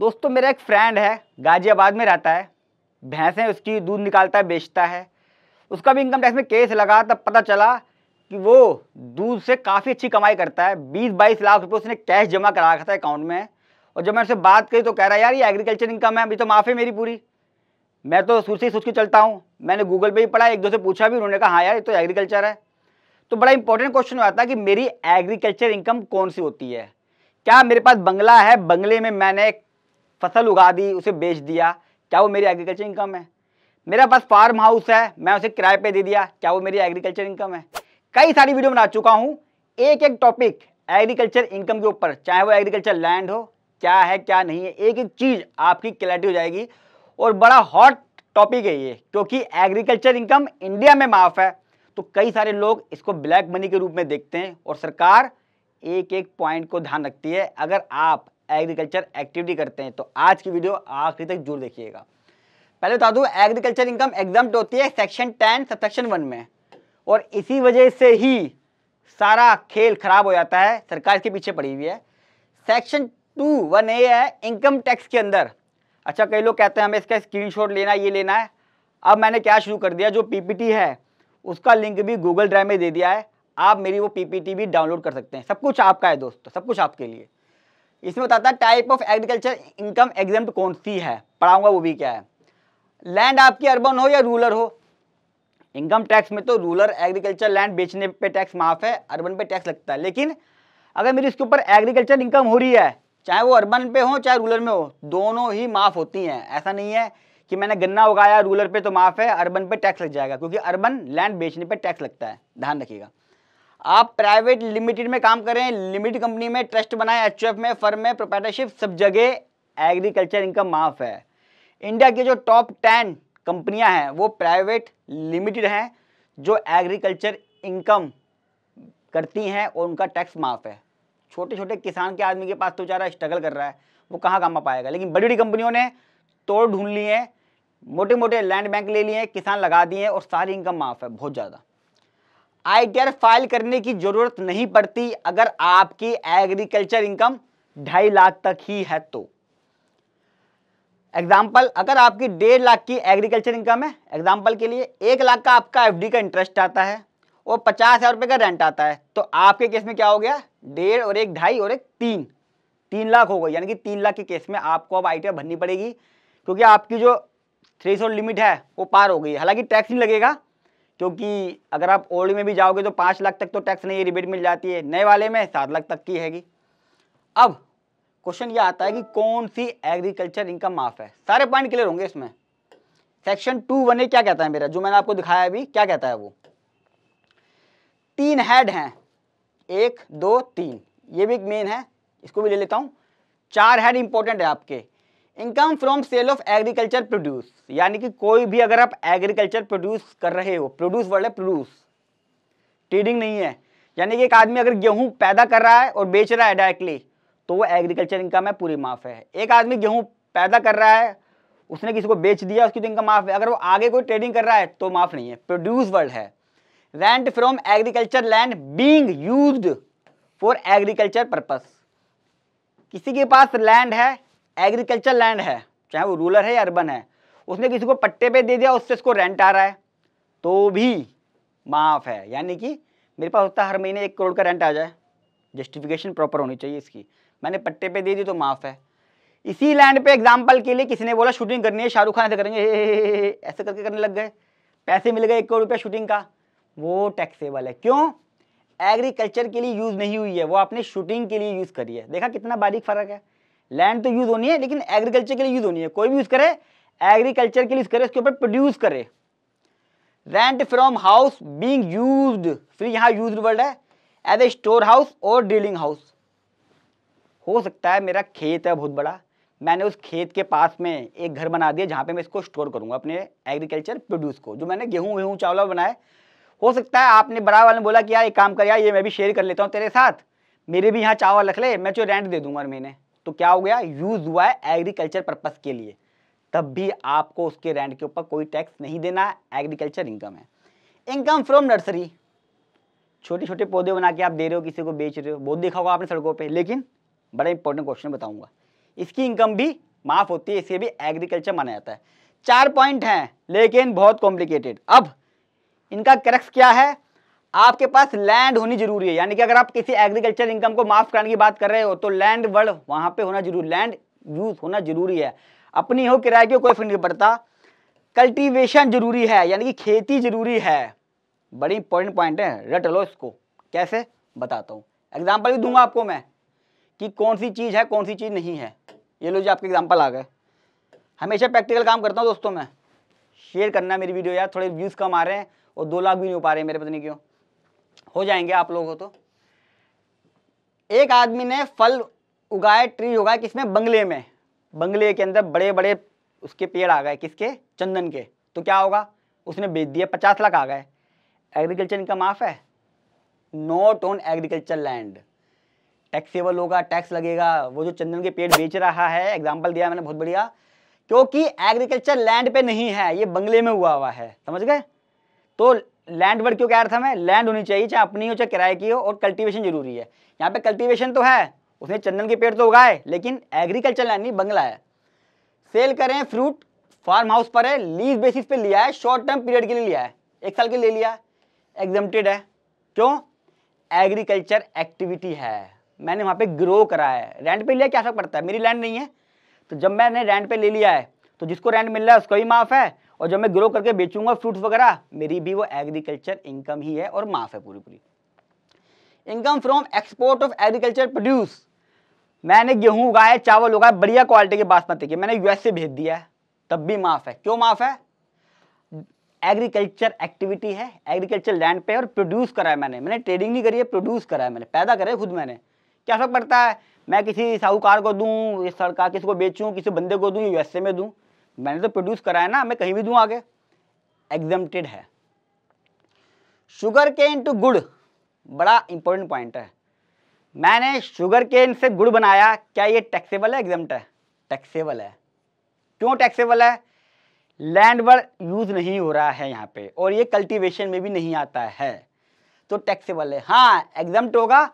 दोस्तों मेरा एक फ्रेंड है गाजियाबाद में रहता है भैंसें उसकी दूध निकालता है बेचता है उसका भी इनकम टैक्स में केस लगा तब पता चला कि वो दूध से काफ़ी अच्छी कमाई करता है बीस बाईस लाख रुपये उसने कैश जमा करा रखा था अकाउंट में और जब मैं उससे बात करी तो कह रहा है यार ये एग्रीकल्चर इनकम है अभी तो माफ़ है मेरी पूरी मैं तो सोच ही सोच के चलता हूँ मैंने गूगल पे ही पढ़ा एक दो से पूछा भी उन्होंने कहा हाँ यार ये तो एग्रीकल्चर है तो बड़ा इंपॉर्टेंट क्वेश्चन आता है कि मेरी एग्रीकल्चर इनकम कौन सी होती है क्या मेरे पास बंगला है बंगले में मैंने फसल उगा दी उसे बेच दिया क्या वो मेरी एग्रीकल्चर इनकम है मेरा पास फार्म हाउस है मैं उसे किराए पे दे दिया क्या वो मेरी एग्रीकल्चर इनकम है कई सारी वीडियो बना चुका हूँ एक एक टॉपिक एग्रीकल्चर इनकम के ऊपर चाहे वो एग्रीकल्चर लैंड हो क्या है क्या नहीं है एक एक चीज़ आपकी क्लैरिटी हो जाएगी और बड़ा हॉट टॉपिक है ये क्योंकि एग्रीकल्चर इनकम इंडिया में माफ़ है तो कई सारे लोग इसको ब्लैक मनी के रूप में देखते हैं और सरकार एक एक पॉइंट को ध्यान रखती है अगर आप एग्रीकल्चर एक्टिविटी करते हैं तो आज की वीडियो आखिरी तक जरूर देखिएगा पहले बता दूँ एग्रीकल्चर इनकम एग्जाम होती है सेक्शन टेन सब सेक्शन वन में और इसी वजह से ही सारा खेल खराब हो जाता है सरकार इसके पीछे पड़ी हुई है सेक्शन टू वन ए है इनकम टैक्स के अंदर अच्छा कई लोग कहते हैं हमें इसका स्क्रीनशॉट लेना ये लेना है अब मैंने क्या शुरू कर दिया जो पीपीटी है उसका लिंक भी गूगल ड्राइव में दे दिया है आप मेरी वो पीपीटी भी डाउनलोड कर सकते हैं सब कुछ आपका है दोस्तों सब कुछ आपके लिए इसमें बताता है type of agriculture income exempt कौन सी है पढ़ाऊंगा वो भी क्या है लैंड आपकी अर्बन हो या रूलर हो इनकम टैक्स में तो रूरल एग्रीकल्चर लैंड बेचने पे टैक्स माफ है अर्बन पे टैक्स लगता है लेकिन अगर मेरी इसके ऊपर एग्रीकल्चर इनकम हो रही है चाहे वो अर्बन पे हो चाहे रूलर में हो दोनों ही माफ़ होती हैं ऐसा नहीं है कि मैंने गन्ना उगाया रूरल पे तो माफ़ है अर्बन पे टैक्स लग जाएगा क्योंकि अर्बन लैंड बेचने पे टैक्स लगता है ध्यान रखिएगा आप प्राइवेट लिमिटेड में काम करें लिमिटेड कंपनी में ट्रस्ट बनाए एच में फर्म में प्रोपेटरशिप सब जगह एग्रीकल्चर इनकम माफ है इंडिया के जो टॉप टेन कंपनियां हैं वो प्राइवेट लिमिटेड हैं जो एग्रीकल्चर इनकम करती हैं और उनका टैक्स माफ है छोटे छोटे किसान के आदमी के पास तो बेचारा स्ट्रगल कर रहा है वो कहाँ कमा पाएगा लेकिन बड़ी बड़ी कंपनियों ने तोड़ ढूंढ लिए हैं मोटे मोटे लैंड बैंक ले लिए किसान लगा दिए और सारी इनकम माफ है बहुत ज़्यादा आईटीआर फाइल करने की ज़रूरत नहीं पड़ती अगर आपकी एग्रीकल्चर इनकम ढाई लाख तक ही है तो एग्जाम्पल अगर आपकी डेढ़ लाख की एग्रीकल्चर इनकम है एग्जाम्पल के लिए एक लाख का आपका एफडी का इंटरेस्ट आता है और पचास हज़ार रुपये का रेंट आता है तो आपके केस में क्या हो गया डेढ़ और एक ढाई और एक तीन तीन लाख हो गई यानी कि तीन लाख के केस में आपको अब आई भरनी पड़ेगी क्योंकि आपकी जो थ्री लिमिट है वो पार हो गई हालांकि टैक्स नहीं लगेगा क्योंकि अगर आप ओल्ड में भी जाओगे तो पाँच लाख तक तो टैक्स नहीं रिबेट मिल जाती है नए वाले में सात लाख तक की हैगी अब क्वेश्चन ये आता है कि कौन सी एग्रीकल्चर इनकम माफ है सारे पॉइंट क्लियर होंगे इसमें सेक्शन टू वन क्या कहता है मेरा जो मैंने आपको दिखाया अभी क्या कहता है वो तीन हेड हैं एक दो तीन ये भी एक मेन है इसको भी ले लेता हूँ चार हेड इंपॉर्टेंट है आपके income from sale of agriculture produce यानी कि कोई भी अगर आप एग्रीकल्चर प्रोड्यूस कर रहे हो प्रोड्यूस वर्ड है प्रोड्यूस ट्रेडिंग नहीं है यानी कि एक आदमी अगर गेहूं पैदा कर रहा है और बेच रहा है डायरेक्टली तो वो एग्रीकल्चर इनकम है पूरी माफ है एक आदमी गेहूं पैदा कर रहा है उसने किसी को बेच दिया उसकी तो इनकम माफ है अगर वो आगे कोई ट्रेडिंग कर रहा है तो माफ नहीं है प्रोड्यूस वर्ड है rent from agriculture land being use for agriculture purpose किसी के पास लैंड है एग्रीकल्चर लैंड है चाहे वो रूरल है या अर्बन है उसने किसी को पट्टे पे दे दिया उससे उसको रेंट आ रहा है तो भी माफ़ है यानी कि मेरे पास होता हर महीने एक करोड़ का रेंट आ जाए जस्टिफिकेशन प्रॉपर होनी चाहिए इसकी मैंने पट्टे पे दे दी तो माफ़ है इसी लैंड पे एग्जाम्पल के लिए किसी ने बोला शूटिंग करनी है शाहरुख खान से करेंगे ऐसे करके करने लग गए पैसे मिल गए एक करोड़ रुपया शूटिंग का वो टैक्सेबल है क्यों एग्रीकल्चर के लिए यूज़ नहीं हुई है वो आपने शूटिंग के लिए यूज़ करी है देखा कितना बारीक फ़र्क है लैंड तो यूज़ होनी है लेकिन एग्रीकल्चर के लिए यूज़ होनी है कोई भी यूज़ करे एग्रीकल्चर के लिए यूज़ करे उसके ऊपर प्रोड्यूस करे rent from house being use फिर यहाँ यूज वर्ड है एज ए स्टोर हाउस और डीलिंग हाउस हो सकता है मेरा खेत है बहुत बड़ा मैंने उस खेत के पास में एक घर बना दिया जहाँ पे मैं इसको स्टोर करूँगा अपने एग्रीकल्चर प्रोड्यूस को जो मैंने गेहूँ वेहूँ चावल बनाए हो सकता है आपने बड़ा वाले बोला कि यार एक काम कर यार ये मैं भी शेयर कर लेता हूँ तेरे साथ मेरे भी यहाँ चावल रख ले मैं जो तो रेंट दे दूंगा हर महीने तो क्या हो गया यूज हुआ है एग्रीकल्चर पर्पज के लिए तब भी आपको उसके रेंट के ऊपर कोई टैक्स नहीं देना है एग्रीकल्चर इनकम है इनकम फ्रॉम नर्सरी छोटे छोटे पौधे बना के आप दे रहे हो किसी को बेच रहे हो बहुत देखा होगा आपने सड़कों पे लेकिन बड़ा इंपॉर्टेंट क्वेश्चन बताऊंगा इसकी इनकम भी माफ होती है इसे भी एग्रीकल्चर माना जाता है चार पॉइंट हैं लेकिन बहुत कॉम्प्लिकेटेड अब इनका करक्स क्या है आपके पास लैंड होनी जरूरी है यानी कि अगर आप किसी एग्रीकल्चर इनकम को माफ कराने की बात कर रहे हो तो लैंड वर्ड वहां पे होना जरूरी लैंड यूज होना जरूरी है अपनी हो किराए की कोई फिर नहीं पड़ता कल्टीवेशन जरूरी है यानी कि खेती जरूरी है बड़ी इंपॉर्टेंट पॉइंट है रट लो इसको कैसे बताता हूँ एग्जाम्पल भी दूंगा आपको मैं कि कौन सी चीज़ है कौन सी चीज़ नहीं है ये लो जी आपके एग्जाम्पल आ गए हमेशा प्रैक्टिकल काम करता हूँ दोस्तों मैं शेयर करना मेरी वीडियो यार थोड़े व्यूज़ कम आ रहे हैं और दो लाख भी नहीं हो पा रहे हैं मेरे पता नहीं क्यों हो जाएंगे आप लोगों तो एक आदमी ने फल उगाए ट्री उगाए किसमें बंगले में बंगले के अंदर बड़े बड़े उसके पेड़ आ गए किसके चंदन के तो क्या होगा उसने बेच दिया पचास लाख आ गए एग्रीकल्चर इनकम माफ है not on agriculture land taxable होगा टैक्स लगेगा वो जो चंदन के पेड़ बेच रहा है एग्जाम्पल दिया मैंने बहुत बढ़िया क्योंकि एग्रीकल्चर लैंड पे नहीं है ये बंगले में हुआ हुआ है समझ गए तो लैंड वर्ड क्यों कह रहा था मैं लैंड होनी चाहिए चाहे अपनी हो चाहे किराए की हो और कल्टीवेशन जरूरी है यहाँ पे कल्टीवेशन तो है उसने चंदन के पेड़ तो उगाए लेकिन एग्रीकल्चर लैंड नहीं बंगला है सेल करें फ्रूट फार्म हाउस पर है लीज बेसिस पे लिया है शॉर्ट टर्म पीरियड के लिए लिया है एक साल के लिए लिया है है क्यों एग्रीकल्चर एक्टिविटी है मैंने वहाँ पर ग्रो करा है रेंट पर लिया क्या फर्क पड़ता है मेरी लैंड नहीं है तो जब मैंने रेंट पर ले लिया है तो जिसको रेंट मिल रहा है उसको भी माफ़ है और जब मैं ग्रो करके बेचूंगा फ्रूट्स वगैरह मेरी भी वो एग्रीकल्चर इनकम ही है और माफ है पूरी पूरी income from export of agriculture produce मैंने गेहूं उगाए चावल उगाए बढ़िया क्वालिटी के बासमती के मैंने यूएस से भेज दिया है तब भी माफ है क्यों माफ है एग्रीकल्चर एक्टिविटी है एग्रीकल्चर लैंड पे और प्रोड्यूस करा है मैंने मैंने ट्रेडिंग नहीं करी है प्रोड्यूस करा है मैंने पैदा करे खुद मैंने क्या फर्क पड़ता है मैं किसी साहूकार को दूँ सरकार किसी को बेचूँ किसी बंदे को दूँ यूएसए में दूँ मैंने तो प्रोड्यूस करा है ना मैं कहीं भी दूँ आगे एग्जम्प्टेड है शुगर केन टू गुड़ बड़ा इंपॉर्टेंट पॉइंट है मैंने शुगर केन से गुड़ बनाया क्या ये टैक्सेबल है एग्जम्प्ट है टैक्सेबल है क्यों टैक्सेबल है लैंड वर्ड यूज़ नहीं हो रहा है यहाँ पे और ये कल्टीवेशन में भी नहीं आता है तो टैक्सेबल है हाँ एग्जम्प्ट होगा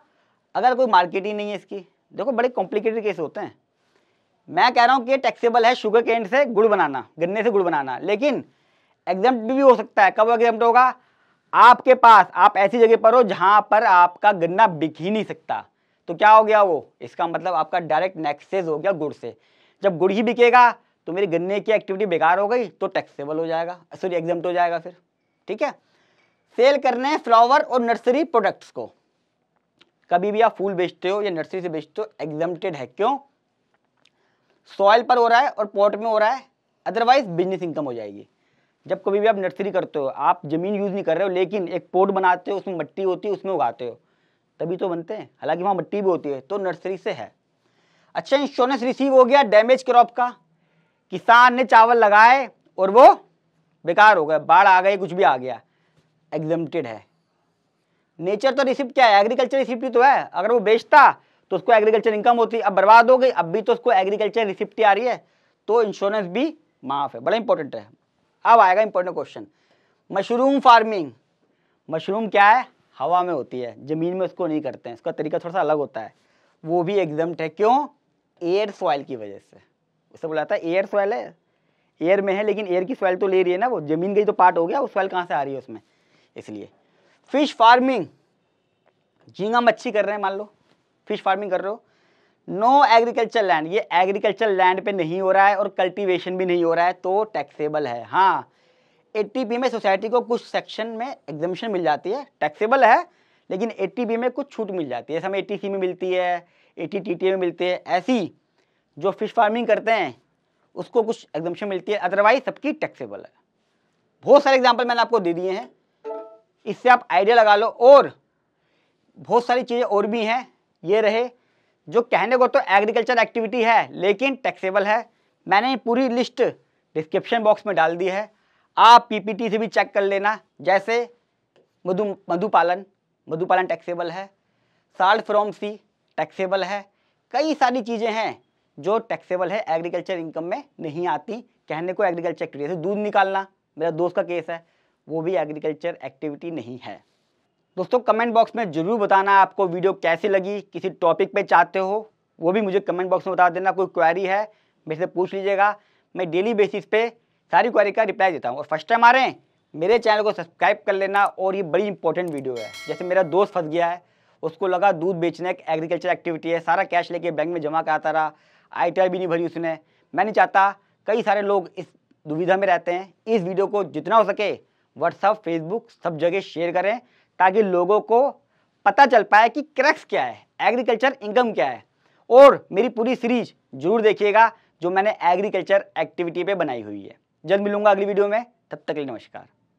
अगर कोई मार्केटिंग नहीं है इसकी देखो बड़े कॉम्प्लिकेटेड केस होते हैं मैं कह रहा हूँ कि ये टैक्सेबल है शुगर केन से गुड़ बनाना गन्ने से गुड़ बनाना लेकिन एग्जाम भी हो सकता है कब एग्जाम होगा आपके पास आप ऐसी जगह पर हो जहाँ पर आपका गन्ना बिक ही नहीं सकता तो क्या हो गया वो इसका मतलब आपका डायरेक्ट नेक्सेज हो गया गुड़ से जब गुड़ ही बिकेगा तो मेरी गन्ने की एक्टिविटी बेकार हो गई तो टैक्सेबल हो जाएगा सॉरी एग्जाम हो जाएगा फिर ठीक है सेल करने हैं फ्लावर और नर्सरी प्रोडक्ट्स को कभी भी आप फूल बेचते हो या नर्सरी से बेचते हो एग्जाम है क्यों सॉइल पर हो रहा है और पॉट में हो रहा है अदरवाइज बिजनेस इनकम हो जाएगी जब कभी भी आप नर्सरी करते हो आप ज़मीन यूज़ नहीं कर रहे हो लेकिन एक पोट बनाते हो उसमें मट्टी होती है उसमें उगाते हो तभी तो बनते हैं हालांकि वहाँ मट्टी भी होती है तो नर्सरी से है अच्छा इंश्योरेंस रिसीव हो गया डैमेज क्रॉप का किसान ने चावल लगाए और वो बेकार हो गए बाढ़ आ गई कुछ भी आ गया एग्जमटेड है नेचर तो रिसिप्ट क्या है एग्रीकल्चर रिसिप्ट तो है अगर वो बेचता तो उसको एग्रीकल्चर इनकम होती है अब बर्बाद हो गई अब भी तो उसको एग्रीकल्चर रिसिप्टी आ रही है तो इंश्योरेंस भी माफ है बड़ा इंपॉर्टेंट है अब आएगा important question mushroom farming mushroom क्या है हवा में होती है ज़मीन में उसको नहीं करते हैं उसका तरीका थोड़ा सा अलग होता है वो भी एग्जाम्ट है क्यों एयर सॉइल की वजह से उससे बोला जाता है एयर सॉइल है एयर में है लेकिन एयर की सॉइल तो ले रही है ना वो ज़मीन का ही तो पार्ट हो गया वो सॉइल कहाँ से आ रही है उसमें इसलिए फिश फार्मिंग झींगा मच्छी कर रहे हैं मान लो फिश फार्मिंग कर रहे हो नो एग्रीकल्चर लैंड ये एग्रीकल्चर लैंड पे नहीं हो रहा है और कल्टीवेशन भी नहीं हो रहा है तो टैक्सेबल है हाँ ए में सोसाइटी को कुछ सेक्शन में एग्जामेशन मिल जाती है टैक्सेबल है लेकिन ए में कुछ छूट मिल जाती है जैसे हमें ए में मिलती है ए टी में मिलती है ऐसी जो फिश फार्मिंग करते हैं उसको कुछ एग्जामेशन मिलती है अदरवाइज सबकी टैक्सेबल है बहुत सारे एग्जाम्पल मैंने आपको दे दिए हैं इससे आप आइडिया लगा लो और बहुत सारी चीज़ें और भी हैं ये रहे जो कहने को तो एग्रीकल्चर एक्टिविटी है लेकिन टैक्सेबल है मैंने पूरी लिस्ट डिस्क्रिप्शन बॉक्स में डाल दी है आप पीपीटी से भी चेक कर लेना जैसे मधु मधुपालन मधुपालन टैक्सेबल है साल्ट फ्रॉम सी टैक्सेबल है कई सारी चीज़ें हैं जो टैक्सेबल है एग्रीकल्चर इनकम में नहीं आती कहने को एग्रीकल्चर एक्टिविटी दूध निकालना मेरा दोस्त का केस है वो भी एग्रीकल्चर एक्टिविटी नहीं है दोस्तों कमेंट बॉक्स में ज़रूर बताना आपको वीडियो कैसी लगी किसी टॉपिक पे चाहते हो वो भी मुझे कमेंट बॉक्स में बता देना कोई क्वारी है मेरे से पूछ लीजिएगा मैं डेली बेसिस पे सारी क्वारी का रिप्लाई देता हूँ और फर्स्ट टाइम आ रहे हैं मेरे चैनल को सब्सक्राइब कर लेना और ये बड़ी इंपॉर्टेंट वीडियो है जैसे मेरा दोस्त फंस गया है उसको लगा दूध बेचना एक एग्रीकल्चर एक्टिविटी है सारा कैश लेके बैंक में जमा कराता रहा आई भी नहीं भरी उसने मैं नहीं चाहता कई सारे लोग इस दुविधा में रहते हैं इस वीडियो को जितना हो सके व्हाट्सअप फेसबुक सब जगह शेयर करें ताकि लोगों को पता चल पाए कि क्रैक्स क्या है एग्रीकल्चर इनकम क्या है और मेरी पूरी सीरीज जरूर देखिएगा जो मैंने एग्रीकल्चर एक्टिविटी पे बनाई हुई है जल्द मिलूंगा अगली वीडियो में तब तक के लिए नमस्कार